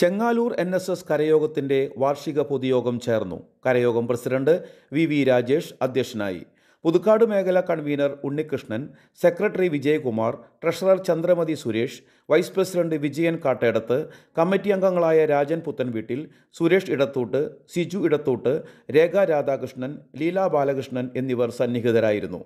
ചെങ്ങാലൂർ N S S കരയോഗത്തിൻ്റെ വാർഷിക പൊതുയോഗം ചേർന്നു കരയോഗം പ്രസിഡന്റ് വി വി രാജേഷ് അധ്യക്ഷനായി പുതുക്കാട് മേഖല convener Unnikrishnan secretary Vijayakumar treasurer Chandramathi Suresh vice president Vijayan Kattedath committee അംഗങ്ങളായ രാജൻ പുത്തൻവീട്ടിൽ സുരേഷ് ഇടത്തൂട്ട് സിജു ഇടത്തൂട്ട് രേഖ രാധാകൃഷ്ണൻ ലീല ബാലകൃഷ്ണൻ എന്നിവർ സന്നിഹിതരായിരുന്നു